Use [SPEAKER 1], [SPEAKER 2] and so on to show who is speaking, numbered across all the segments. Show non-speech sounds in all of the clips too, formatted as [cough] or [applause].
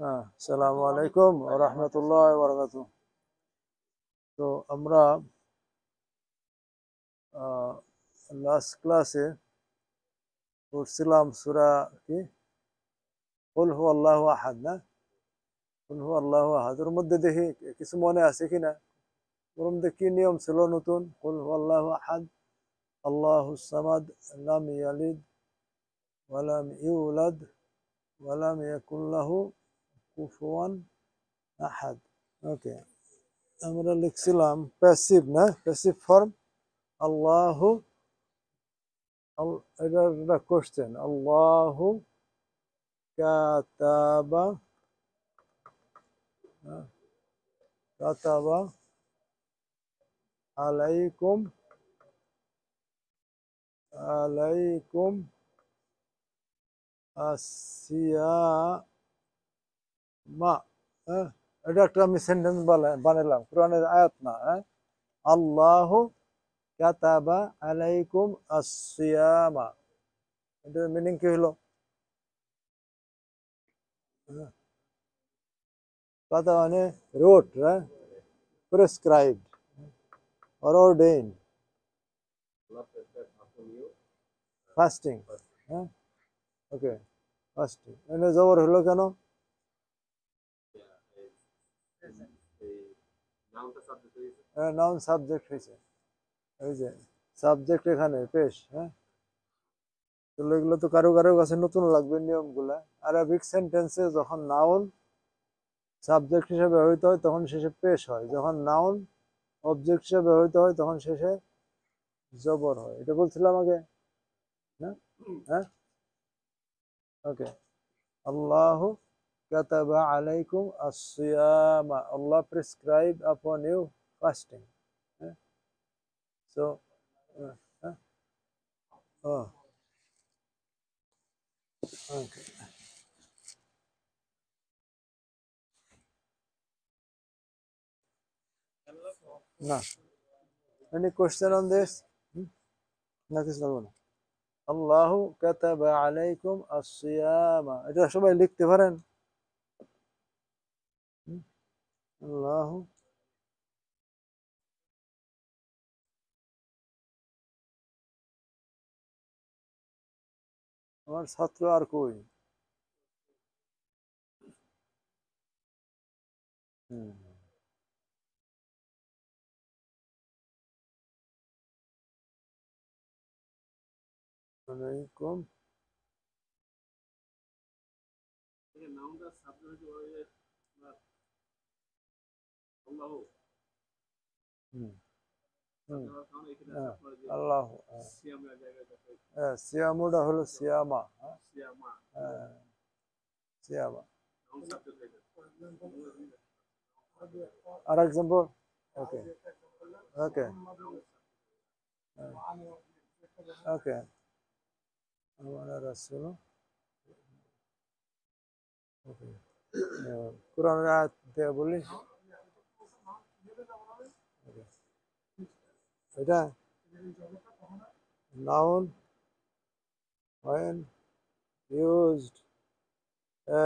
[SPEAKER 1] হ্যাঁ, সালামু আলাইকুম রহমতুল্লাহ বরকাত তো আমরা লাস্ট ক্লাসে পড়ছিলাম সুরা কি ফুল আল্লাহ আহাদ না ফুল আল্লাহ আহাদ মধ্যে দেখি কিছু মনে আছে কি না ওর মধ্যে কি নিয়ম ছিল নতুন ফুল আল্লাহ আহাদ আল্লাহ সামাদ লাম ইয়ালিদ ওয়ালাম ইউলাদ ওয়ালাম ইয়াকুল্লাহু كفوا أحد أوكي আমরা লিখছিলাম প্যাসিভ না প্যাসিভ ফর্ম আল্লাহ এটা একটা কোশ্চেন আল্লাহ কাতাবা কাতাবা আলাইকুম আলাইকুম আসিয়া মা এ ডক্ট আমি সেন্টেন্স বানাইলাম কুরআনের আয়াত না আল্লাহু কাতাবা আলাইকুম আসসিয়ামা এর মিনিং কি হলো পাতানে রোটরা prescribe ordain
[SPEAKER 2] Allah prescribe follow you
[SPEAKER 1] fasting okay first মানে জাওর হলো কেন হ্যাঁ নাউন সাবজেক্ট হয়েছে ওই যে সাবজেক্ট এখানে পেশ হ্যাঁ তো এগুলো তো কারো কারো কাছে নতুন লাগবে নিয়মগুলা আরবিক সেন্টেন্সে যখন নাউন সাবজেক্ট হিসেবে ব্যবহৃত হয় তখন শেষে পেশ হয় যখন নাউন অবজেক্ট হিসেবে ব্যবহৃত হয় তখন শেষে জবর হয় এটা বলছিলাম আগে হ্যাঁ হ্যাঁ okay Allah kataba alaykum as-siyama Allah prescribed upon you fasting eh? so uh, uh, oh. okay no any question on this hmm? no this no, no. আল্লাহ কাতাবা আলাইকুম আসিয়ামা এটা अल्लाह
[SPEAKER 2] আমার ছাত্র আর কই কম নামটা ছাত্র হ্যাঁ। হ্যাঁ। আল্লাহ
[SPEAKER 1] সিয়ামুটা হ্যাঁ, হলো সিয়ামা সিয়ামা আর এক্সাম্পল ওকে ওকে ওকে আমার রাসুল ওকে কোরআন আয়াত বলিস এটা noun when used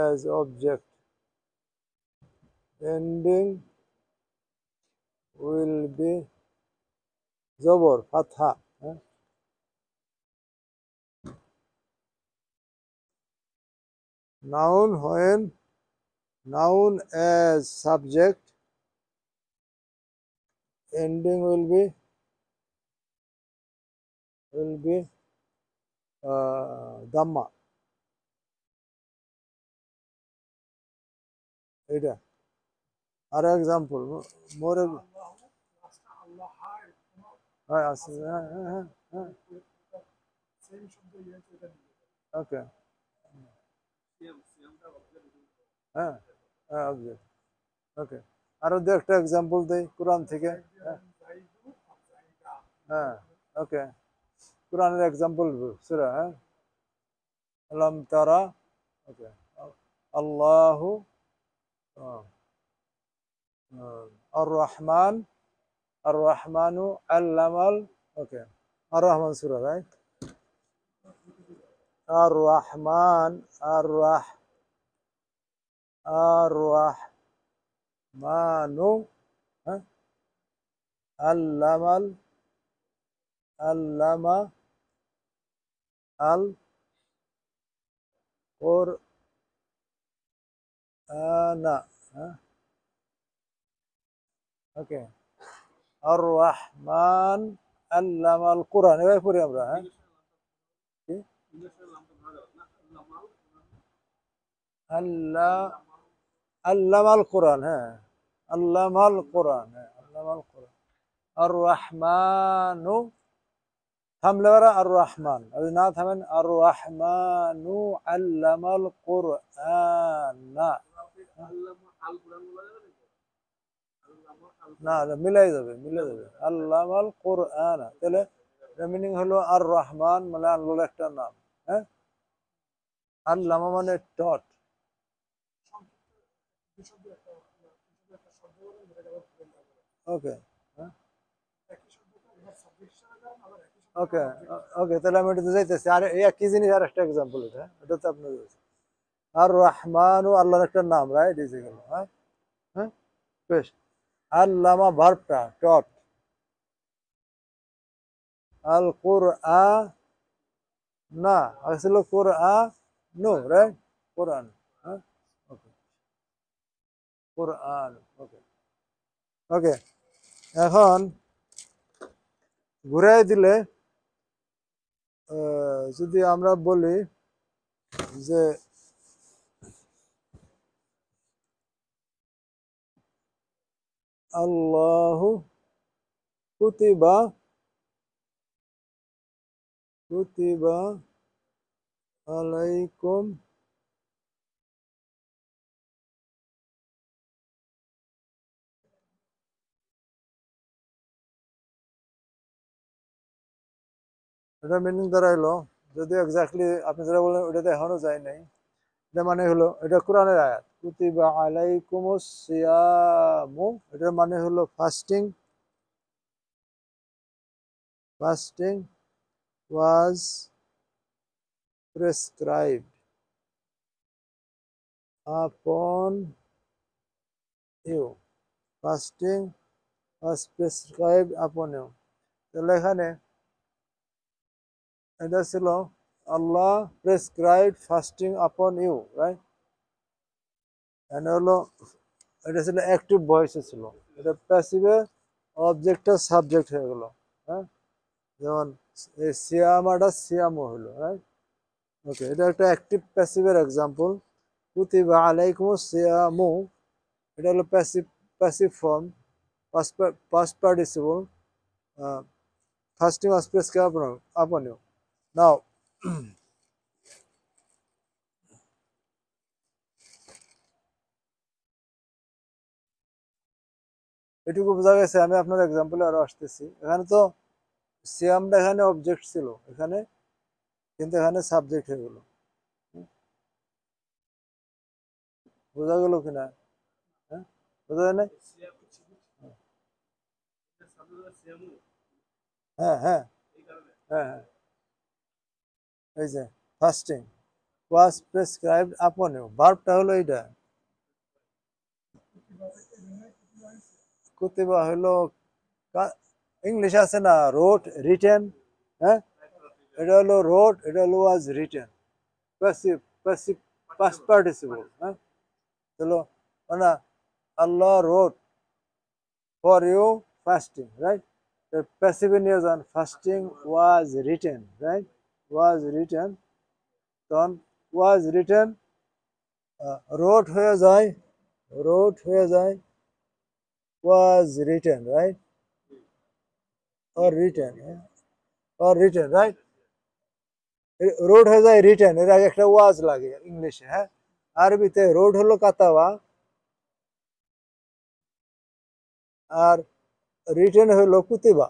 [SPEAKER 1] as object ending will be zabor fatha noun when noun as subject ending will be
[SPEAKER 2] will be uh, gamma এটা আর এক্সাম্পল
[SPEAKER 1] মোর হ্যাঁ আছে হ্যাঁ হ্যাঁ হ্যাঁ ওকে হ্যাঁ হ্যাঁ অবজেক্ট ওকে আরো দু একটা এক্সাম্পল দেয় কোরআন থেকে হ্যাঁ হ্যাঁ ওকে قرآن example بسرعة لم ترى الله الرحمن الرحمن علم ال okay. الرحمن سورة ah, ah, right الرحمن الرح الرحمن علم علم القرآن اوكي الرحمن علم القرآن এভাবে পড়ি আমরা হ্যাঁ আল্লাহ আল্লাম আল কোরআন হ্যাঁ আল্লাম আল কোরআন হ্যাঁ আল্লাম আল কোরআন আর রহমানু থামলে আর রহমান আর না থামেন আর রহমানু আল্লামাল কোরআন না না মিলাই যাবে মিলে যাবে আল্লামাল কোরআন তাহলে মিনিং হলো আর রহমান মানে আল্লাহর একটা নাম হ্যাঁ আল্লামা মানে টট ওকে হ্যাঁ ওকে ওকে তাহলে আমি ওটাতে যাইতেছি আর একই জিনিস আর একটা এক্সাম্পল এটা এটা তো আপনার আর রহমান ও আল্লাহর একটা নাম রাইট ইজ গেল হ্যাঁ হ্যাঁ বেশ আল্লামা ভার্বটা টট আল কোর আ না আসল কোর আ নো রাইট কোরআন হ্যাঁ ওকে কোরআন ওকে ওকে এখন ঘুরাই দিলে যদি আমরা বলি যে আল্লাহ কুতিবা কুতিবা আলাইকুম এটা মিনিং দ্বারা হলো যদি এক্স্যাক্টলি আপনি যারা বললেন ওটা দেখানো যায় নাই এটা মানে হলো এটা কোরআনের আয়াত কুতিবা আলাইকুমসিয়ামু এটার মানে হলো fasting fasting was prescribed upon you fasting was prescribed upon you তাহলে এখানে এটা ছিল Allah prescribe fasting upon you right এটা হলো এটা ছিল অ্যাক্টিভ ভয়েসে ছিল এটা প্যাসিভে অবজেক্টটা সাবজেক্ট হয়ে গেল হ্যাঁ যেমন এই সিয়ামাটা সিয়ামও হলো রাইট ওকে এটা একটা অ্যাক্টিভ প্যাসিভের এক্সাম্পল বা আলাইকুম সিয়ামু এটা হলো passive passive form past participle fasting as prescribe আপন ইউ Now, [clears throat] এটুকু বোঝা গেছে আমি আপনার এক্সাম্পলে আরো আসতেছি এখানে তো সিয়ামটা এখানে অবজেক্ট ছিল এখানে কিন্তু এখানে সাবজেক্ট হয়ে গেল বোঝা গেল কিনা হ্যাঁ বোঝা যায় না হ্যাঁ হ্যাঁ হ্যাঁ হ্যাঁ এই যে fasting was prescribed upon you ভার্বটা হলো এইটা কুতিবা হলো ইংলিশ আছে না রোট রিটেন হ্যাঁ এটা হলো রোট এটা হলো was written passive passive past participle হ্যাঁ হলো মানে Allah wrote for you fasting right passive নিয়ে যান fasting was written right was written dann was written uh, wrote was I wrote was I was written right or written yeah? or written right wrote হয়ে যায় return এর আগে একটা ওয়াজ লাগে ইংলিশে হ্যাঁ আরবিতে রোড হলো কাতাওয়া আর রিটার্ন হলো কুতিবা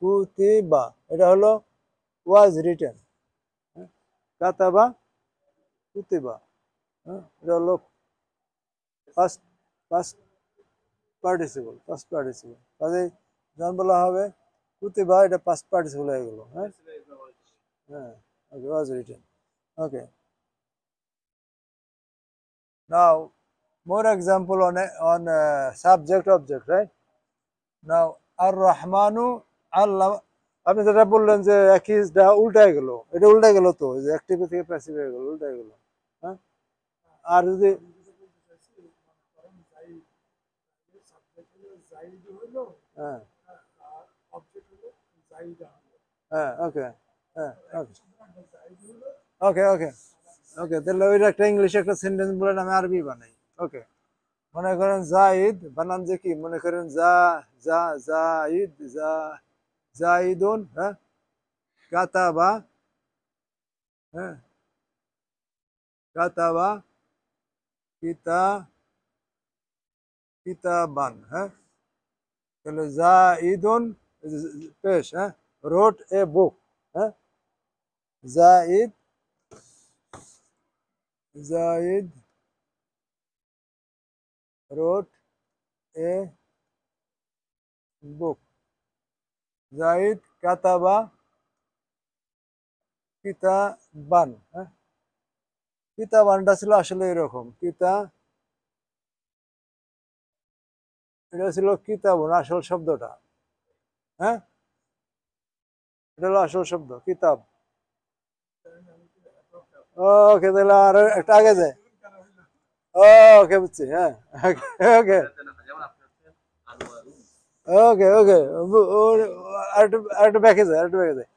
[SPEAKER 1] কুতিবা এটা হলো ওয়াজ হ্যাঁ? রিটেন কাতাবা কুতিবা হ্যাঁ? এটা হলো first first participle first participle কাজে যখন বলা হবে কুতিবা এটা ফার্স্ট পার্টিসিপল হয়ে গেল
[SPEAKER 2] হ্যাঁ
[SPEAKER 1] okay was written okay now more example on on uh, subject object right now ar rahmanu Allah আপনি যেটা বললেন যে একইটা উল্টায় গেল এটা উল্টায় গেল তো যে অ্যাক্টিভ থেকে প্যাসিভ হয়ে গেল উল্টায় গেল হ্যাঁ আর যদি হ্যাঁ ওকে হ্যাঁ ওকে ওকে ওকে তাহলে ওইটা একটা ইংলিশে একটা সেন্টেন্স আরবি বানাই ওকে মনে করেন জাইদ বানান যে কি মনে করেন যা যা জাইদ যা Zaidun ha? Kataba ha? Kataba Kita Kitaban ha? Kalau Zaidun Fish ha? Wrote a book ha? Zaid Zaid wrote a book zaid কাতাবা কিতাবান হ্যাঁ কিতাবানটা ছিল আসলে এরকম কিতা এটা ছিল কিতাবন আসল শব্দটা হ্যাঁ এটা হলো আসল শব্দ কিতাব ওকে তাহলে আর একটা আগে যায় ওকে বুঝছি হ্যাঁ ওকে ওকে ওকে ওকে আরেকটা ব্যাকে যায় আরেকটু ব্যাকে যায়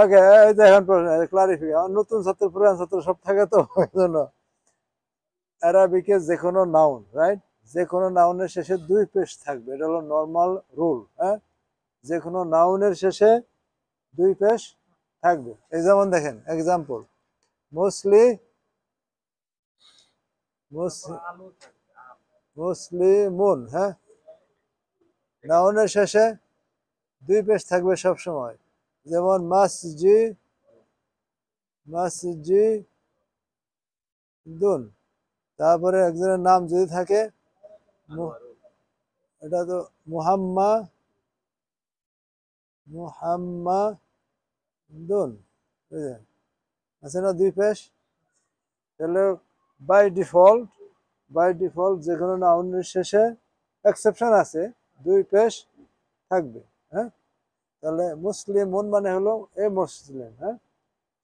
[SPEAKER 1] ওকে এই যে এখন প্রশ্ন ক্লারিফিকেশন নতুন ছাত্র পুরান ছাত্র সব থাকে তো ওই জন্য অ্যারাবিকের যে কোনো নাউন রাইট যে কোনো নাউনের শেষে দুই পেশ থাকবে এটা হলো নর্মাল রুল হ্যাঁ যে কোনো নাউনের শেষে দুই পেশ থাকবে এই যেমন দেখেন এক্সাম্পল মোস্টলি মোস্টলি মুন হ্যাঁ নাউনের শেষে দুই পেশ থাকবে সব সময় যেমন মাসজি মাসজি দুন তারপরে একজনের নাম যদি থাকে এটা তো মুহাম্মা মুহাম্মা দুন বুঝলেন আছে না দুই পেশ তাহলে বাই ডিফল্ট বাই ডিফল্ট যে কোনো নাউনের শেষে এক্সেপশন আছে দুই পেশ থাকবে হ্যাঁ তাহলে মুসলিম মন মানে হলো এ মুসলিম হ্যাঁ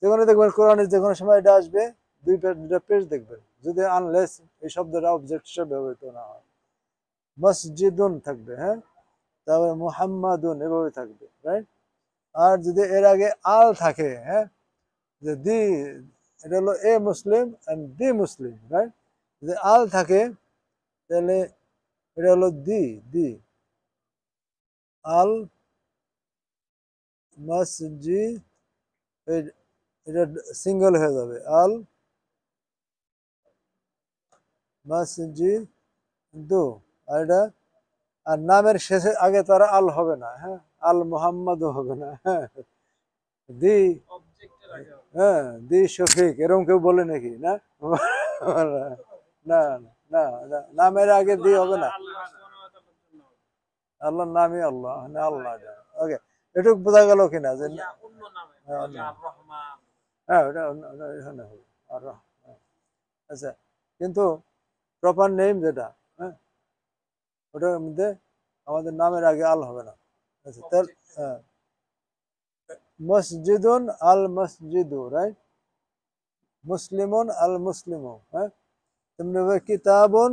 [SPEAKER 1] যেখানে দেখবেন কোরআনে যে কোনো সময় এটা আসবে দুই পেজ দুটা পেজ দেখবেন যদি আনলেস এই শব্দটা অবজেক্ট হিসেবে ব্যবহৃত না হয় মসজিদুন থাকবে হ্যাঁ তারপরে মুহাম্মাদুন এভাবে থাকবে রাইট আর যদি এর আগে আল থাকে হ্যাঁ যে দি এটা হলো এ Muslim and the Muslim right যদি আল থাকে তাহলে এটা হলো দি দি আল মসজি এটা সিঙ্গল হয়ে যাবে আল মাসজি দু আর এটা আর নামের শেষে আগে তারা আল হবে না হ্যাঁ আল মোহাম্মদও হবে না হ্যাঁ দি হ্যাঁ দি শফিক এরকম কেউ বলে নাকি না [laughs] না না নামের আগে দি হবে না আল্লাহর নামই আল্লাহ আল্লাহ ওকে এটুকু বোঝা গেল কিনা যে হ্যাঁ ওটা হ্যাঁ, এখানে আচ্ছা কিন্তু প্রপার নেম যেটা হ্যাঁ ওটার মধ্যে আমাদের নামের আগে আল হবে না আচ্ছা তাহলে হ্যাঁ মসজিদুন আল মসজিদু রাইট মুসলিমুন আল মুসলিমু হ্যাঁ তেমনি কিতাবন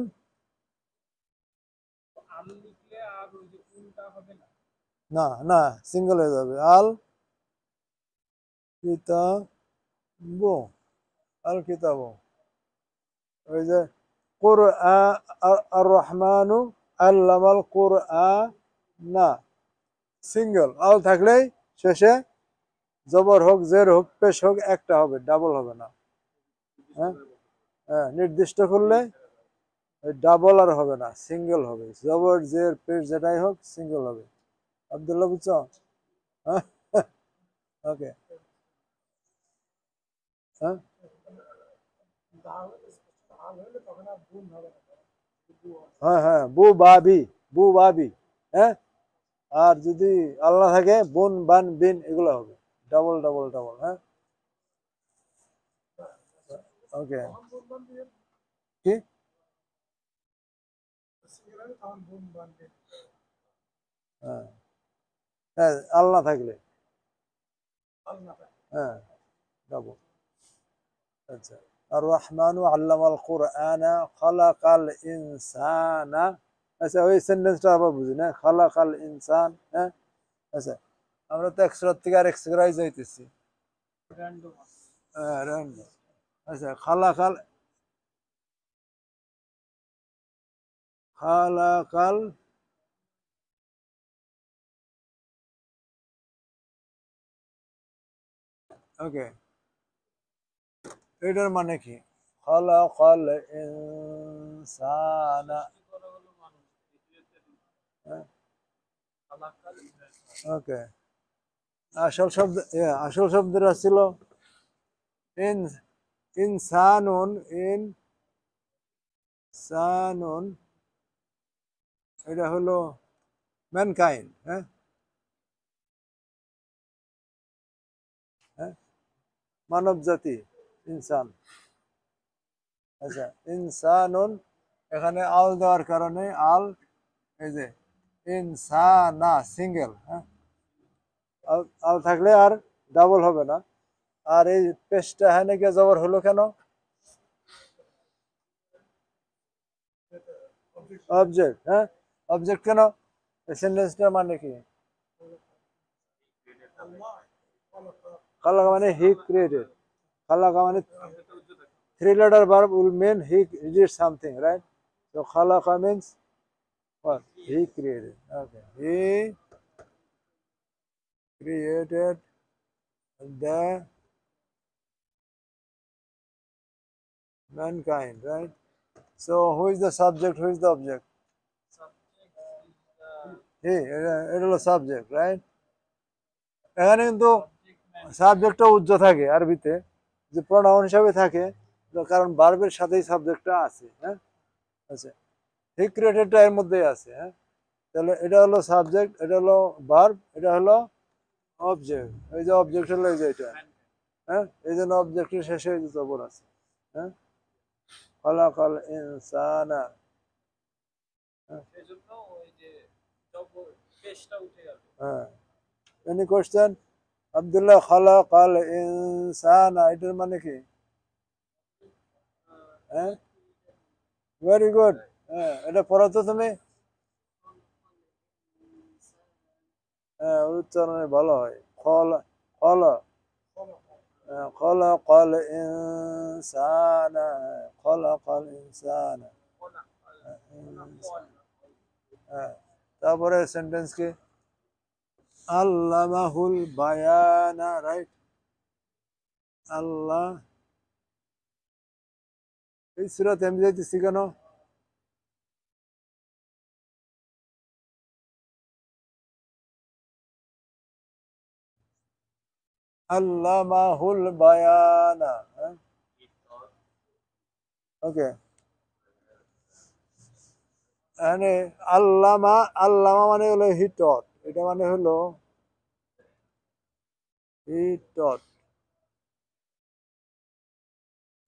[SPEAKER 1] না না সিঙ্গেল হয়ে যাবে আল কিতাব আল কিতাব ওই যে কোর আর রহমানু আল্লামাল কোর না সিঙ্গেল আল থাকলেই শেষে জবর হোক জের হোক পেশ হোক একটা হবে ডাবল হবে না হ্যাঁ, হ্যাঁ নির্দিষ্ট করলে ডাবল আর হবে না সিঙ্গেল হবে জবর জের পেট যেটাই হোক সিঙ্গেল হবে আবদুল্লাহ বুঝছ ওকে হ্যাঁ? হ্যাঁ হ্যাঁ হ্যাঁ বু বাবি বু বাবি হ্যাঁ আর যদি আল্লাহ থাকে বোন বান বিন এগুলো হবে ডাবল ডাবল ডাবল হ্যাঁ ওকে কি الله থাকলে الرحمن علم القران خلق الانسان اسوي سنتটা আবার বুঝিনা خلق الانسان আচ্ছা আমরা তো এক সূত্র থেকে আরেক সূত্রে যাইতেছি র্যান্ডম আচ্ছা خلق
[SPEAKER 2] খালাকাল ওকে
[SPEAKER 1] এটার মানে কি খালাকাল ইনসানা ওকে আসল শব্দ আসল শব্দের ছিল ইন ইনসানুন ইন সানুন এটা হলো ম্যানকাইন্ড
[SPEAKER 2] হ্যাঁ হ্যাঁ
[SPEAKER 1] মানব জাতি ইনসান আচ্ছা ইনসানুন এখানে আল দেওয়ার কারণে আল এই যে ইনসানা সিঙ্গেল হ্যাঁ আল থাকলে আর ডাবল হবে না আর এই পেস্টটা হ্যাঁ গিয়ে জবর হলো কেন অবজেক্ট হ্যাঁ অবজেকশনও সেন্টেন্সটা মানে কি খালাকা মানে হি ক্রিয়েটেড খালাকা মানে three letter verb will mean he did something right so khalaqa means what he created okay he created the mankind right so who is the subject who is the object এটা হলো subject right এখানে কিন্তু সাবজেক্টটা উজ্জ থাকে আরবিতে যে pronoun হিসাবে থাকে কারণ বার্বের সাথেই সাবজেক্টটা আছে হ্যাঁ আচ্ছা ঠিক ক্রিয়েটেডটা এর মধ্যেই আছে হ্যাঁ তাহলে এটা হলো সাবজেক্ট এটা হলো বার্ব এটা হলো অবজেক্ট এই যে অবজেক্ট হলো এই যে এটা হ্যাঁ এই জন্য অবজেক্টের শেষে এই যে জবর আছে হ্যাঁ কলাকল ইনসানা হ্যাঁ হ্যাঁ এনি কোশ্চেন আবদুল্লাহ খালা কাল ইনসানা এটার মানে কি হ্যাঁ ভেরি গুড হ্যাঁ এটা পড়ো তো তুমি হ্যাঁ উচ্চারণে ভালো হয় খল খল خلق الإنسان খল الإنسان خلق الإنسان তারপরে সেন্টেন্সকে আল্লামাহুল বায়ানা রাইট আল্লাহ এই সুরাত আমি যাইতেছি কেন
[SPEAKER 2] আল্লামাহুল
[SPEAKER 1] বায়ানা ওকে মানে আল্লামা আল্লামা মানে হলো হিটট এটা মানে হলো হিটট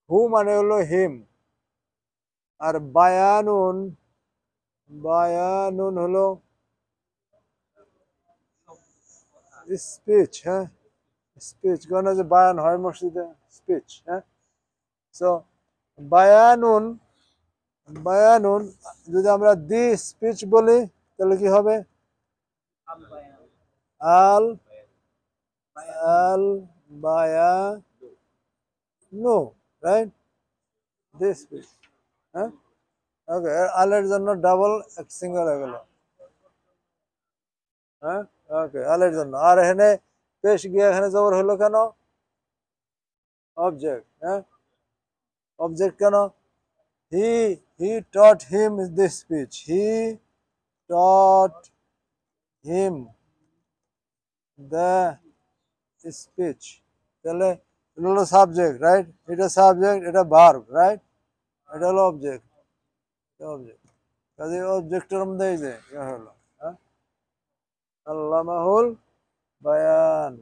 [SPEAKER 1] হু মানে হলো হিম আর বায়ানুন বায়ানুন হলো স্পিচ হ্যাঁ স্পিচ কেন যে বায়ান হয় মসজিদে স্পিচ হ্যাঁ সো বায়ানুন বায়ানুন যদি আমরা দি স্পিচ বলি তাহলে কি হবে আল আল বায়া নো রাইট দি স্পিচ হ্যাঁ ওকে আলের জন্য ডাবল এক সিঙ্গল হয়ে গেল হ্যাঁ ওকে আলের জন্য আর এখানে পেশ গিয়ে এখানে জবর হলো কেন অবজেক্ট হ্যাঁ অবজেক্ট কেন হি He taught him this speech. He taught him the speech. তাহলে এটা হলো সাবজেক্ট রাইট এটা সাবজেক্ট এটা ভার্ব রাইট এটা হলো অবজেক্ট অবজেক্ট কাজে অবজেক্টের মধ্যে এই যে হলো হ্যাঁ আল্লামাহুল বায়ান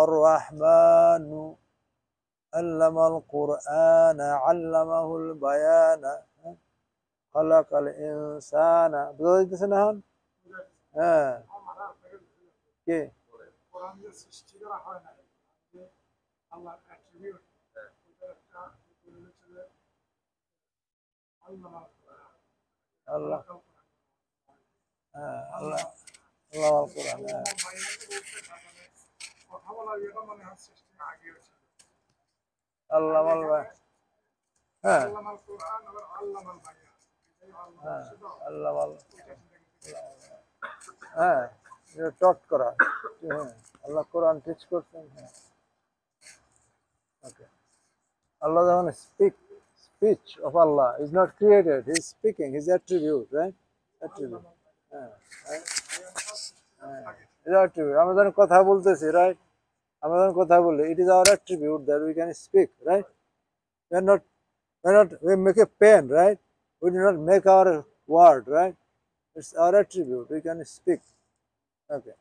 [SPEAKER 1] আর রাহমানু علم القرآن علمه البيان خلق الإنسان بدأت تسنى هون؟ ها آه. كي؟ الله آه، الله الله القرآن آه. আল্লাহ আল্লাহ হ্যাঁ।, হ্যাঁ আল্লাহ হ্যাঁ এটা করা হ্যাঁ আল্লাহ কোরআন টিচ করছেন হ্যাঁ ওকে আল্লাহ যেমন speak speech of Allah is not created he is speaking his attribute right attribute হ্যাঁ হ্যাঁ এটা অ্যাট্রিবিউট আমরা কথা বলতেছি রাইট আমরা যখন কথা বলি it is our attribute that we can speak right we are not we are not we make a pen right we do not make our word right it's our attribute we can speak okay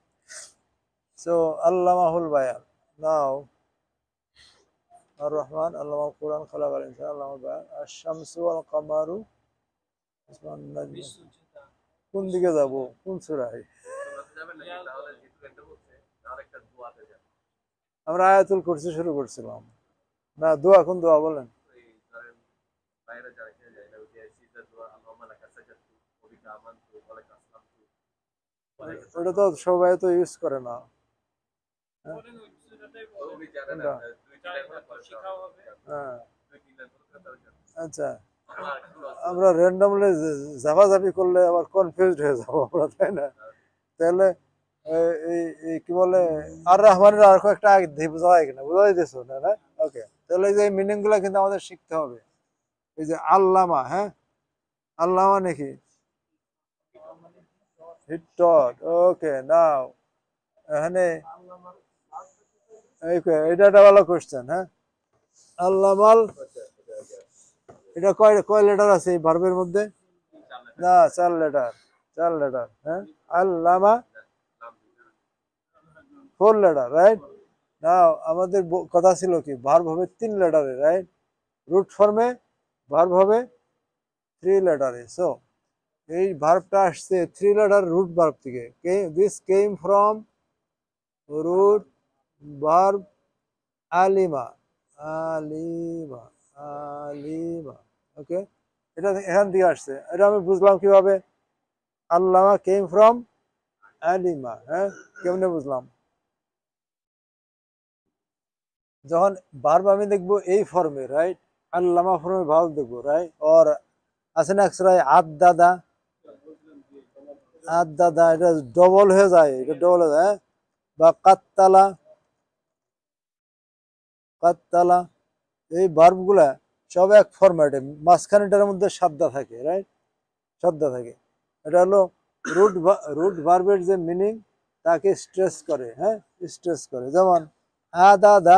[SPEAKER 1] so allamahul bayan now ar-rahman allama al-quran khalaq al-insan allama al-bayan ash-shamsu wal qamaru কোন দিকে যাব কোন সুরায়
[SPEAKER 2] যাবেন না তাহলে একটা দোয়াতে
[SPEAKER 1] আমরা আয়াতুল করছি শুরু করছিলাম না দোয়া কোন দোয়া বলেন ওটা তো সবাই তো ইউজ করে না
[SPEAKER 2] হ্যাঁ? হ্যাঁ।
[SPEAKER 1] আচ্ছা আমরা র্যান্ডামলি জাফাজাফি করলে আবার কনফিউজ হয়ে যাবো আমরা তাই না তাহলে কি বলে আর রহমানের আর কয়েকটা আগে বোঝা হয় কিনা বুঝা যাইতেছো না না ওকে তাহলে এই যে মিনিং কিন্তু আমাদের শিখতে হবে এই যে আল্লামা হ্যাঁ আল্লামা নাকি হিট ওকে নাও এখানে এটা একটা ভালো কোশ্চেন হ্যাঁ আল্লামাল এটা কয় কয় লেটার আছে এই ভার্বের মধ্যে না চার লেটার চার লেটার হ্যাঁ আল্লামা ফোর লেডার রাইট না আমাদের কথা ছিল কি ভার্ব হবে তিন লেডারে রাইট রুট ফর্মে ভার্ব হবে থ্রি লেটারে সো এই ভার্বটা আসছে থ্রি লেটার রুট ভার্ব থেকে this came from root verb আলিমা আলিমা আলিমা ওকে এটা এখান থেকে আসছে এটা আমি বুঝলাম কিভাবে আল্লামা কেম ফ্রম আলিমা হ্যাঁ কেমনে বুঝলাম যখন বারবার আমি দেখবো এই ফর্মে রাইট আল্লামা ফর্মে ভাব দেখবো রাইট ওর আছে না একসরাই আদ দাদা আদ দাদা এটা ডবল হয়ে যায় এটা ডবল হয়ে যায় হ্যাঁ? বা কাতলা কাতলা এই বার্বগুলা সব এক ফরম্যাটে মাঝখানেটার মধ্যে সাদ্দা থাকে রাইট সাদ্দা থাকে এটা হলো রুট রুট ভার্বের যে মিনিং তাকে স্ট্রেস করে হ্যাঁ স্ট্রেস করে যেমন আদা দা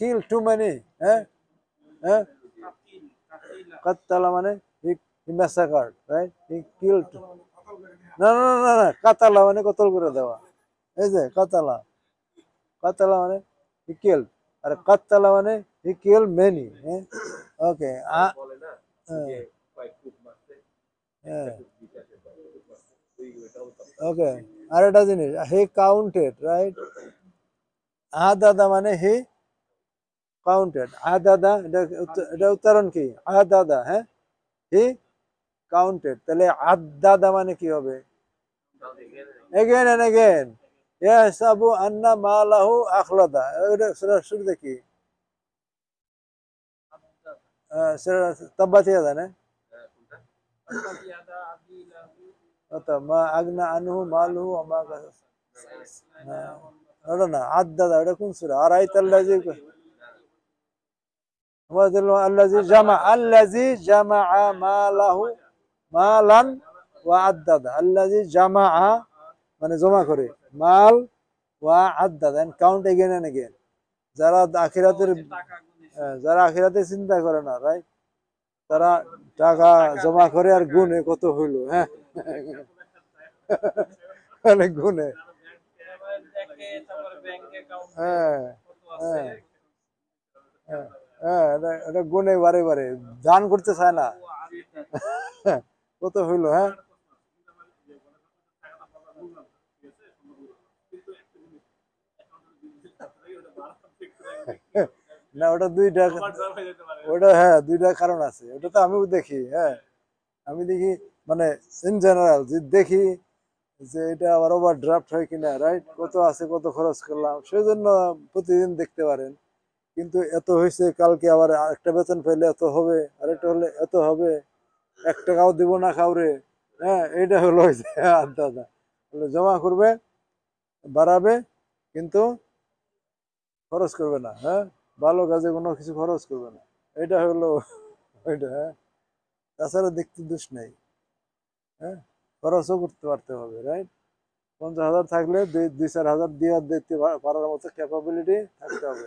[SPEAKER 1] kill too many. Eh? Eh? Katala mane he, he massacred, right? He killed. No, no, no, no. Katala mane kotal kore dewa. এই যে কাতালা কাতালা মানে he killed. আর কাতালা মানে he killed many. Eh? Okay. Uh, ওকে আর একটা জিনিস He counted, right? Ah, দাদা মানে he. Counted আদাদা এটা উচ্চারণ কি আদাদা হ্যাঁ হি কাউন্টেড তাহলে আদাদা মানে কি হবে এগেন এন্ড এগেন ইয়াহসাবু আন্না মালাহু আখলাদা এটা সূরা শুরুতে কি সূরা তাব্বাত ইয়াদা না মা আগনা আনহু মালহু আমা ওটা না আদাদা ওটা কোন সূরা আর আইতাল্লাজি জামা আল্লাজি জামা মালাহু মালান ওয়া আদাদ আল্লাজি জামা মানে জমা করে মাল ওয়া আদাদ and count again and again যারা আখিরাতের হ্যাঁ, যারা আখিরাতের চিন্তা করে না রাইট তারা টাকা জমা করে আর গুনে কত হইলো হ্যাঁ গুনে মানে হ্যাঁ হ্যাঁ হ্যাঁ হ্যাঁ এটা গুনে বারে বারে করতে চায় না কত হ্যাঁ না ওটা দুইটা ওটা হ্যাঁ দুইটা কারণ আছে ওটা তো আমিও দেখি হ্যাঁ আমি দেখি মানে ইন জেনারেল যে দেখি যে এটা আবার ওভার ড্রাফট হয় কিনা রাইট কত আছে কত খরচ করলাম সেই জন্য প্রতিদিন দেখতে পারেন কিন্তু এত হয়েছে কালকে আবার আরেকটা বেতন পেলে এত হবে আরেকটা হলে এত হবে এক টাকাও দিব না খাওয়ারে হ্যাঁ এটা হলো দাদা হ্যাঁ, আচ্ছা, আচ্ছা। জমা করবে বাড়াবে কিন্তু খরচ করবে না হ্যাঁ ভালো কাজে কোনো কিছু খরচ করবে না এটা হলো ওইটা হ্যাঁ তাছাড়া দেখতে দোষ নেই হ্যাঁ খরচও করতে পারতে হবে রাইট পঞ্চাশ হাজার থাকলে দুই দুই চার হাজার দিয়ে দেখতে পারার মতো ক্যাপাবিলিটি থাকতে হবে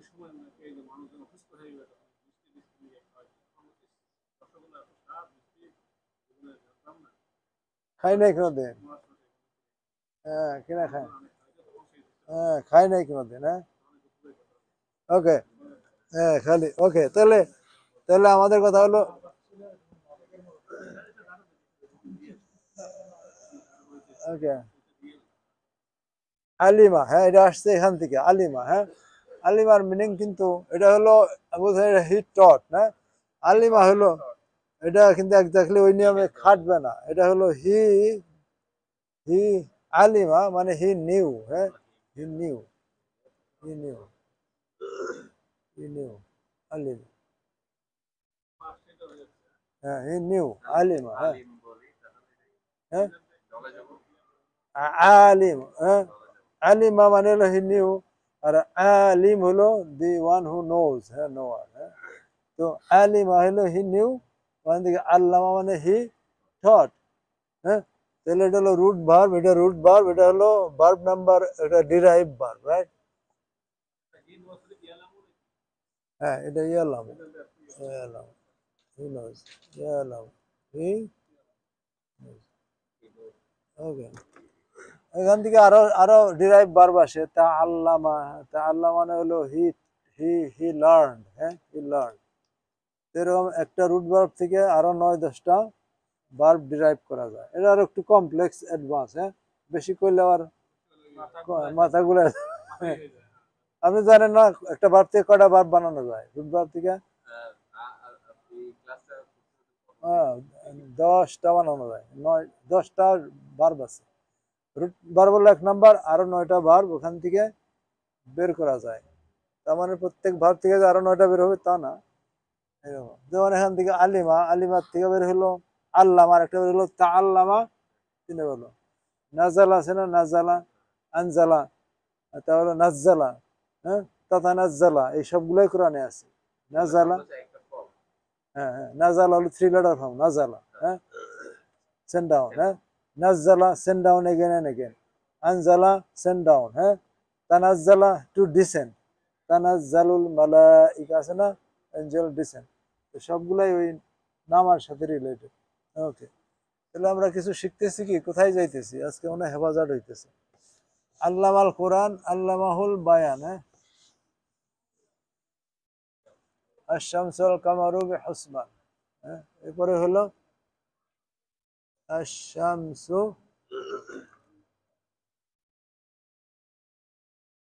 [SPEAKER 2] ওই সময় যে মানুষজন অসুস্থ হয়ে গেল নিয়ে রসগোল্লা
[SPEAKER 1] খাই নাই কোনোদিন হ্যাঁ কিনা খায় হ্যাঁ খাই নাই কোনোদিন হ্যাঁ ওকে হ্যাঁ খালি ওকে তাহলে তাহলে আমাদের কথা হলো ওকে আলিমা হ্যাঁ এটা আসছে এখান থেকে আলিমা হ্যাঁ আলিবার मीनिंग কিন্তু এটা হলো আবাদের হিট টট না আলিবা হলো এটা কিন্তু একদাকলে ওই নামে খাটবে না এটা হলো হি হি আলিবা মানে হি নিউ হ্যাঁ he knew knew knew knew আলি হ্যাঁ হি নিউ আলিবা হ্যাঁ হ্যাঁ আলি হ্যাঁ? মানে আলি মানে হি নিউ আর আলিম হলো দি ওয়ান হু নোজ হ্যাঁ নোয়ার হ্যাঁ তো আলিমা হলো হি নিউ ওখান থেকে আল্লামা মানে হি থট হ্যাঁ তাহলে এটা হলো রুট ভার্ব এটা রুট ভার্ব এটা হলো ভার্ব নাম্বার এটা ডিরাইভ ভার্ব রাইট হ্যাঁ এটা ইয়ালাম ইয়ালাম হি নোজ ইয়ালাম হি ওকে এখান থেকে আরো আরো ডিরাইভ বার্ব আসে তা আল্লামা তা আল্লাহ মানে হলো হি হি হি লার্ন হ্যাঁ হি লার্ন এরকম একটা রুট বার্ব থেকে আরো নয় দশটা বার্ব ডিরাইভ করা যায় এটা আরো একটু কমপ্লেক্স অ্যাডভান্স হ্যাঁ বেশি করলে আবার মাথা মাথাগুলো আপনি জানেন না একটা বার্ব থেকে কটা বার্ব বানানো যায় রুট বার্ব থেকে হ্যাঁ দশটা বানানো যায় নয় দশটা বার্ব আছে রুট বার বললো এক নাম্বার আরও নয়টা বার ওখান থেকে বের করা যায় তার মানে প্রত্যেক ভার থেকে আরো নয়টা বের হবে তা না এরকম যেমন এখান থেকে আলিমা আলিমার থেকে বের হলো আল্লামা একটা বের হলো তা আল্লামা তিনটে হলো নাজালা আছে না নাজালা আনজালা তাহলে নাজালা হ্যাঁ তাতা নাজালা এই সবগুলোই কোরআনে আছে নাজালা হ্যাঁ হ্যাঁ নাজালা হলো থ্রি লেটার ফর্ম নাজালা হ্যাঁ সেন্ড হ্যাঁ Nazala, send down again and again. Anzala, send down. হ্যাঁ তানাজ্জালা টু ডিসেন্ট তানাজ্জালুল মালাইকা আছে না অ্যাঞ্জেল ডিসেন্ট তো সবগুলাই ওই নামার সাথে রিলেটেড ওকে তাহলে আমরা কিছু শিখতেছি কি কোথায় যাইতেছি আজকে মনে হয় হেফাজত হইতেছে আল্লামাল কোরআন আল্লামাহুল বায়ান হ্যাঁ আশামসুল কামারুব হসমান হ্যাঁ এরপরে হলো अशमसु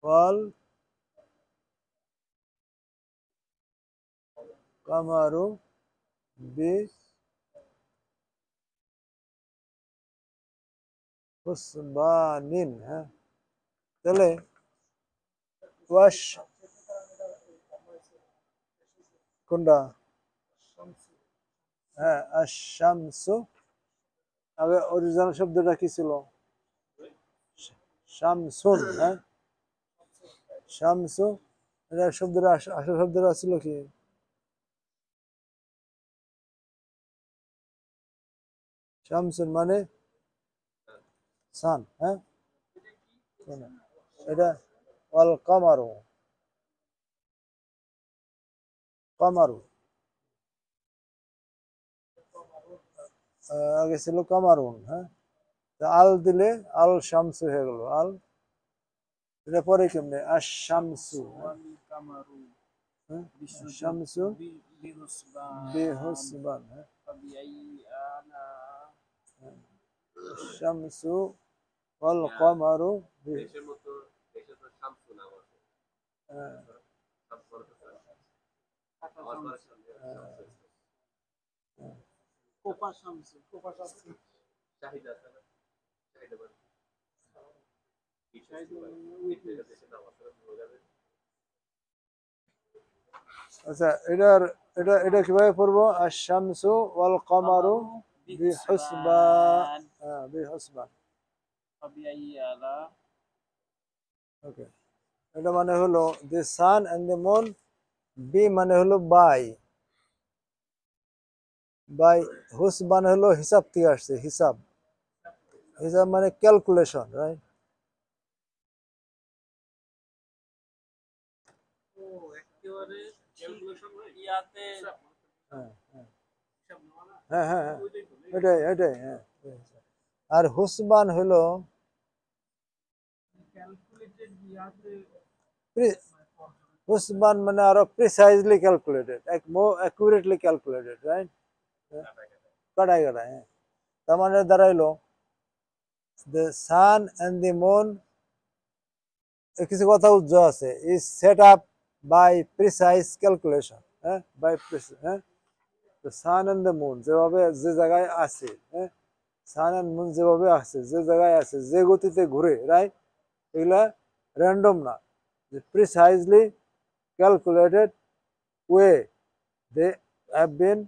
[SPEAKER 2] फल कमरु बीस हुस्बानिन है
[SPEAKER 1] चले कुंडा है अशमसु তবে অরিজিনাল শব্দটা কি ছিল শামসুন হ্যাঁ শামসু এটা শব্দটা আসল শব্দটা ছিল কি শামসুন মানে সান হ্যাঁ এটা অল কামারু কামারু আগে ছিল কামারুন হ্যাঁ আল দিলে আল শামসু হয়ে গেল আল এটা পরে কেমনি আশ শামসু হ্যাঁ আচ্ছা এটার এটা এটা কিভাবে পড়বো আশ শামসু ওয়াল কমারু বিহুসবান হ্যাঁ বিহুসবান ওকে এটা মানে হলো the sun and the moon বি মানে হলো বাই বাই হুস মানে হলো হিসাব থেকে আসছে হিসাব হিসাব মানে ক্যালকুলেশন মানে হ্যাঁ। হ্যাঁ, হ্যাঁ, রাইট এটাই হ্যাঁ আর হুসবান হলো হুসবান মানে আরো precisely calculated more accurately calculated right কড়াই গড়া হ্যাঁ তমানের দরাইলো the sun and the moon এ কিসি কথা উজ্জ আছে is set up by precise calculation হ্যাঁ বাই প্রিস হ্যাঁ the sun and the moon যেভাবে যে জায়গায় আছে হ্যাঁ সান এন্ড মুন যেভাবে আছে যে জায়গায় আছে যে গতিতে ঘুরে রাই এগুলা র্যান্ডম না যে precisely calculated way they have been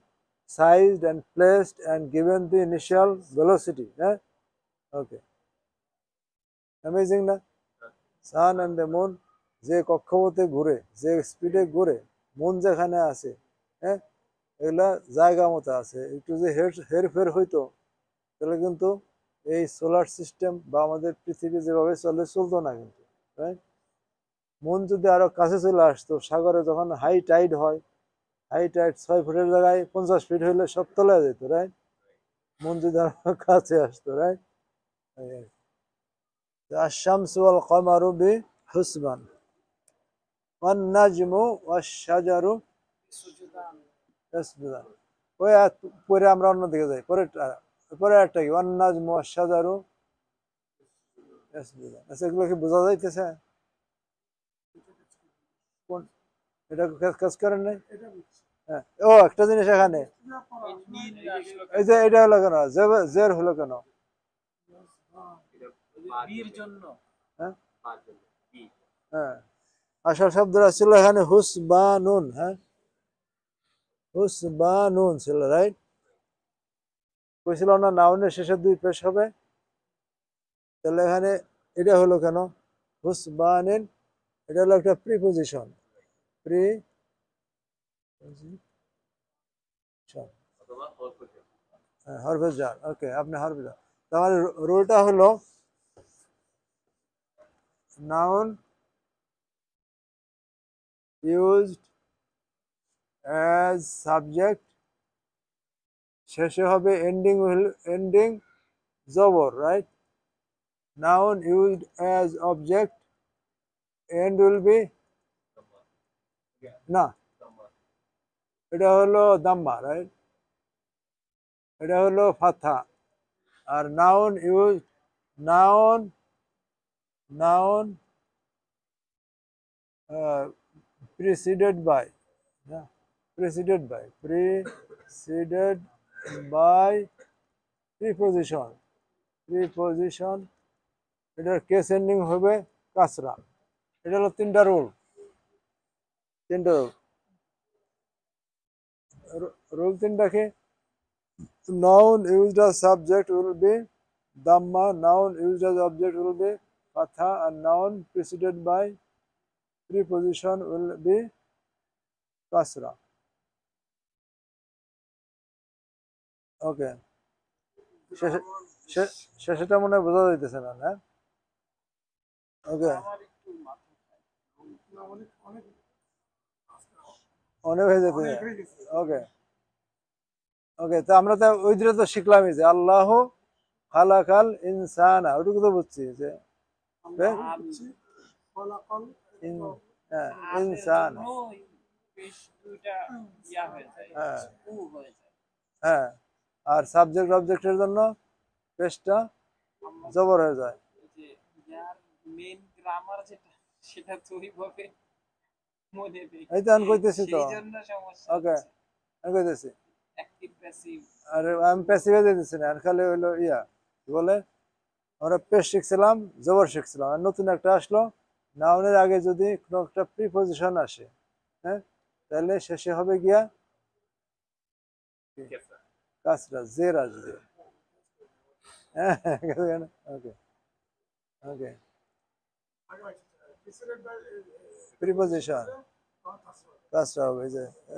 [SPEAKER 1] sized and placed and given the initial velocity. Eh? Okay. Amazing na? Sun and the moon যে কক্ষপথে ঘুরে যে স্পিডে ঘুরে মন যেখানে আছে হ্যাঁ এগুলা জায়গা মতো আছে একটু যে হের হেরফের হইতো তাহলে কিন্তু এই সোলার সিস্টেম বা আমাদের পৃথিবী যেভাবে চলে চলতো না কিন্তু রাইট মন যদি আরো কাছে চলে আসতো সাগরে যখন হাই টাইড হয় হাইট হাইট ছয় ফুটের জায়গায় পঞ্চাশ ফিট হইলে সব তলায় যেত রাইট মঞ্জুদার কাছে আসতো রাইট আশামসুয়াল কমারু বি হুসবান ওই পরে আমরা অন্যদিকে যাই পরে পরে একটা কি অন্নাজমু অশাজারু আচ্ছা এগুলো কি বোঝা যাইতেছে কোন এটা কাজ করেন নাই হ্যাঁ। ও একটা জিনিস এখানে এটা হলো কেন জের হলো কেন হ্যাঁ আসার হ্যাঁ। ছিল এখানে হুস বা নুন হ্যাঁ হুস বা নুন ছিল রাইট কইছিল না নাউনের শেষে দুই পেশ হবে তাহলে এখানে এটা হলো কেন হুস বা এটা হলো একটা প্রিপোজিশন হরভেজার ওকে আপনি হরভেজার তার রুলটা হলো নাউন ইউজড অ্যাজ সাবজেক্ট শেষে হবে এন্ডিং এন্ডিং জবর right noun used as object and will be না এটা হলো দাম্মা রাইট এটা হলো ফাথা আর noun use noun noun preceded by preceded by preceded by preposition preposition এটার কেস এন্ডিং হবে কাসরা এটা হলো তিনটা রোল তিনটা rule তিনটা কি noun used as subject will be dhamma noun used as object will be patha and noun preceded by preposition will be kasra ওকে শেষেটা মনে বোঝা যাইতেছে না হ্যাঁ ওকে অনেক অনেক হয়ে যেতে ওকে ওকে তো আমরা তো ওই দিনে তো শিখলামই যে আল্লাহ খালাকাল ইনসানা ওটুকু তো বুঝছি যে হ্যাঁ?
[SPEAKER 2] হ্যাঁ, ইনসান হ্যাঁ।,
[SPEAKER 1] হ্যাঁ আর সাবজেক্ট অবজেক্টের জন্য পেজটা জবর হয়ে যায়
[SPEAKER 2] এই তো আমি কইতেছি তো
[SPEAKER 1] ওকে আর খালি হইলো ইয়া বলে শিখছিলাম শিখছিলাম আর নতুন একটা আসলো আগে যদি কোনো একটা আসে হ্যাঁ তাহলে শেষে হবে গিয়া কাসরা জের আসবে ওকে ওকে প্রিপোজিশন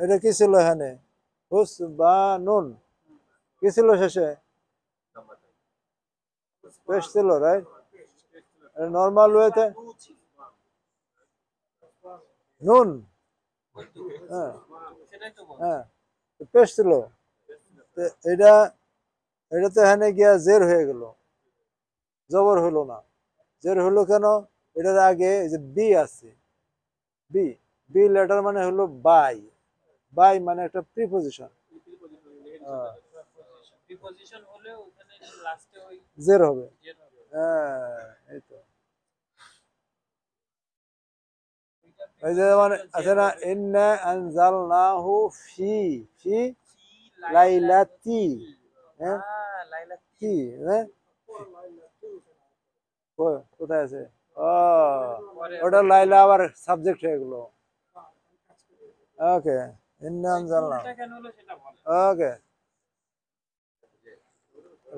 [SPEAKER 1] এটা কি ছিল এখানে হুস বা নুন কি ছিল শেষে ছিল রাইট নর্মাল ওয়েতে নুন হ্যাঁ হ্যাঁ ছিল এটা এটা তো এখানে গিয়া জের হয়ে গেল জবর হলো না জের হলো কেন এটার আগে যে বি আছে বি বি লেটার মানে হলো বাই বাই মানে একটা প্রিপোজিশন হ্যাঁ। হ্যাঁ, মানে জের না ফি ফি লাইলাতি হ্যাঁ ah, হ্যাঁ কোথায় আছে ওটা লাইলা আবার সাবজেক্ট হয়ে এগুলো ওকে ইন্ডিয়ান জানলাম ওকে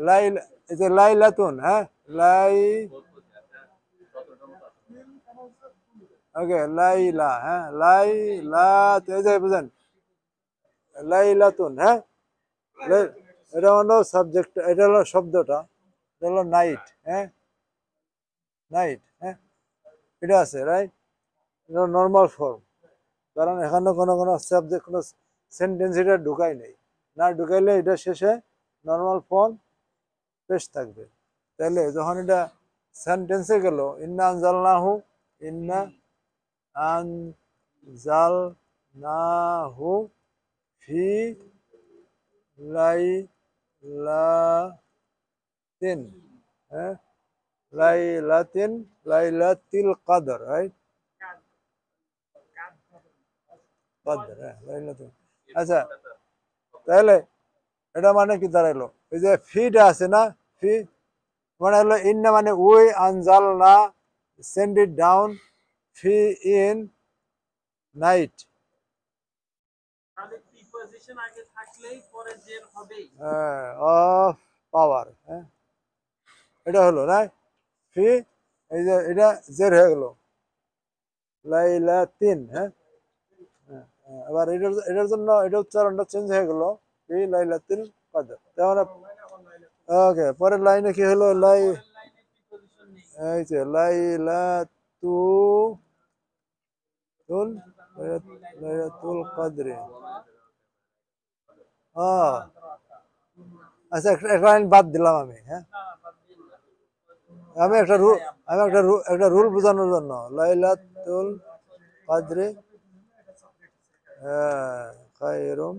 [SPEAKER 1] লাইলা এই যে লাইলাতুন হ্যাঁ লাই ওকে লাই লা হ্যাঁ লাই এই যে বুঝেন লাতুন হ্যাঁ এটা হলো সাবজেক্ট এটা হলো শব্দটা এটা হলো নাইট হ্যাঁ নাইট হ্যাঁ এটা আছে রাইট এটা নর্মাল ফর্ম কারণ এখানে কোনো কোনো সাবজেক্ট কোনো সেন্টেন্স এটা ঢুকাই নেই না ঢুকাইলে এটা শেষে নর্মাল ফর্ম পেশ থাকবে তাহলে যখন এটা সেন্টেন্সে গেল ইন্না আনজাল হু ইন্না আনজাল নাহু ফি লাই লা তিন হ্যাঁ Laylatin, Laylatil Qadr, right? Qadr, হ্যাঁ eh, Laylatil. আচ্ছা তাহলে এটা মানে কি দাঁড়াইলো ওই যে ফিটা আছে না ফি মানে হলো ইন্না মানে ওই আনজাল না সেন্ড ইট ডাউন ফি ইন নাইট হ্যাঁ অফ পাওয়ার হ্যাঁ এটা হলো রাইট ফি এই যে এটা জের হয়ে গেল লাইলা তিন হ্যাঁ, হ্যাঁ এবার এটার এটার জন্য এটা উচ্চারণটা চেঞ্জ হয়ে গেল ফি লাইলা লাইলাতিল কদর তেমন ওকে পরের লাইনে কি হলো লাই এই যে লাইলা তু তুল লাইলাতুল কদরে আচ্ছা এক লাইন বাদ দিলাম আমি হ্যাঁ আমি একটা রুল আমি একটা একটা রুল বোঝানোর জন্য লাইলাতুল কাদরে হ্যাঁ খায়রুম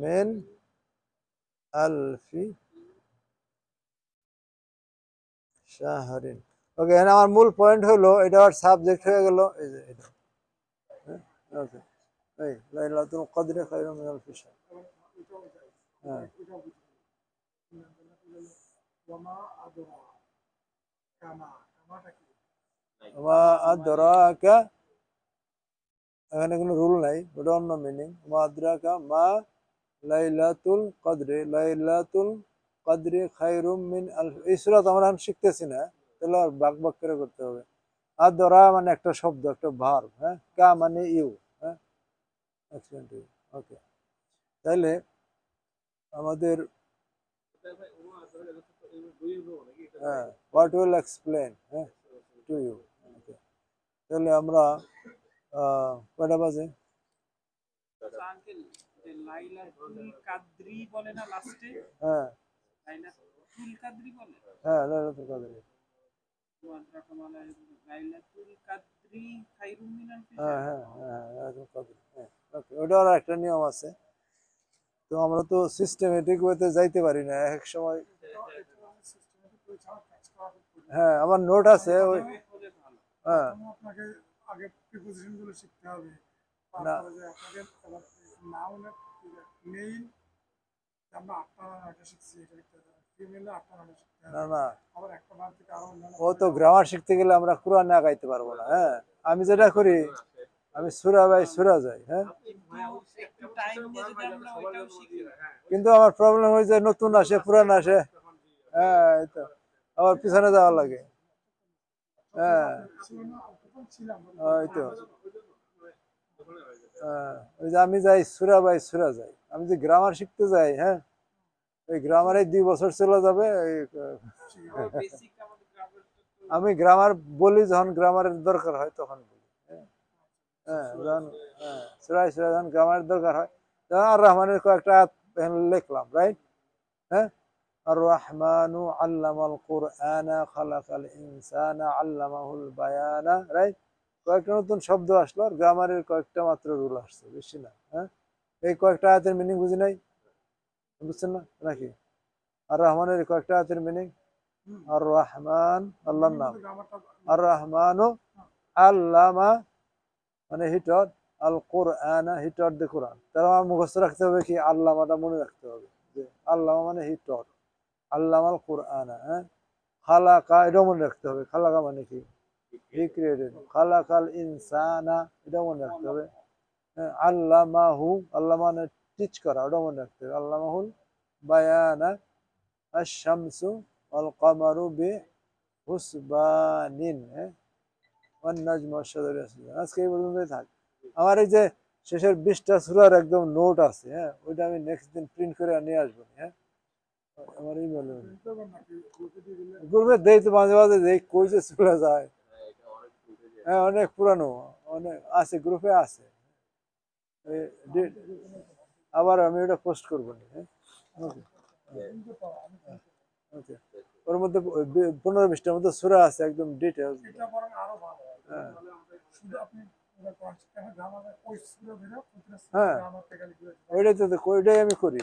[SPEAKER 1] মেন আলফি শাহরিন ওকে এখানে আমার মূল পয়েন্ট হলো এটা আমার সাবজেক্ট হয়ে গেল এই যে এটা হ্যাঁ, ওকে এই লাইলাতুল কাদরে খায়রুম মেন আলফি শাহরিন হ্যাঁ ওমা আদরা এখানে কোনো রুল নাই ওটা অন্য মিনিং ওমা আদরাকা মা লাইলাতুল কদরে লাইলাতুল কদরে খায়রুম মিন আলফ এই সুরাত আমরা এখন শিখতেছি না তাহলে আর বাক বাক করে করতে হবে আর আদরা মানে একটা শব্দ একটা ভার হ্যাঁ কা মানে ইউ হ্যাঁ ওকে তাহলে আমাদের হ্যাঁ হোয়াট উইল এক্সপ্লেন হ্যাঁ টু ইউ তাহলে আমরা কয়টা বাজে হ্যাঁ হ্যাঁ লাইলাতুল কাদরি ওটার একটা নিয়ম আছে তো আমরা তো সিস্টেমেটিক ওয়েতে যাইতে পারি না এক সময় হ্যাঁ আমার নোট আছে ওই হ্যাঁ আপনাকে আগে প্রিপোজিশনগুলো শিখতে হবে তারপরে নাউন মেইন আমরা আটটা নয়টা শিখছি ও তো গ্রামার শিখতে গেলে আমরা কুরআন না গাইতে পারবো না হ্যাঁ আমি যেটা করি আমি সুরা বাই সুরা যাই হ্যাঁ কিন্তু আমার প্রবলেম হয়েছে নতুন আসে পুরান আসে হ্যাঁ এই তো আবার পিছনে যাওয়া লাগে হ্যাঁ
[SPEAKER 2] ওই হ্যাঁ, তো
[SPEAKER 1] হ্যাঁ, ওই যে আমি যাই সুরা বাই সুরা যাই আমি যে গ্রামার শিখতে যাই হ্যাঁ ওই গ্রামারে দুই বছর চলে যাবে আমি গ্রামার বলি যখন গ্রামারের দরকার হয় তখন বলি হ্যাঁ, হ্যাঁ যখন সুরাই সুরা যখন গ্রামারের দরকার হয় তখন আর রহমানের কয়েকটা লিখলাম রাইট হ্যাঁ কয়েকটা নতুন শব্দ আসলো আর কয়েকটা মাত্র রুল আসছে বেশি না হ্যাঁ এই কয়েকটা মিনিং বুঝি নাই বুঝছেন না নাকি আর রহমানের কয়েকটা মিনিং আর নাম আর মানে হিটর আল কোরআন হিটর দে তারা মুখস্থ রাখতে হবে কি আল্লামাটা মনে রাখতে হবে যে আল্লামা মানে হিটর আল্লামাল কোরআন হ্যাঁ খালাকা এটাও মনে রাখতে হবে খালাকা মানে কি হি ক্রিয়েটেড খালাকাল ইনসানা এটাও মনে রাখতে হবে হ্যাঁ আল্লামাহু আল্লামা মানে টিচ করা ওটাও মনে রাখতে হবে আল্লামাহুল বায়ানা আর শামসু আল কামারু বে হুসবানিন হ্যাঁ আজকে এই পর্যন্তই থাক আমার এই যে শেষের বিশটা সুরার একদম নোট আছে হ্যাঁ ওইটা আমি নেক্সট দিন প্রিন্ট করে নিয়ে আসবো হ্যাঁ আমারই বলে গ্রুপে দেই তো মাঝে মাঝে দেই কইছে চলে যায় হ্যাঁ অনেক পুরানো অনেক আছে গ্রুপে আছে আবার আমি ওটা পোস্ট করবো হ্যাঁ, হ্যাঁ ওকে ওর মধ্যে পনেরো বিশটার মধ্যে সুরা আছে একদম ডিটেলস হ্যাঁ, হ্যাঁ, হ্যাঁ। ওইটাই তো ওইটাই আমি করি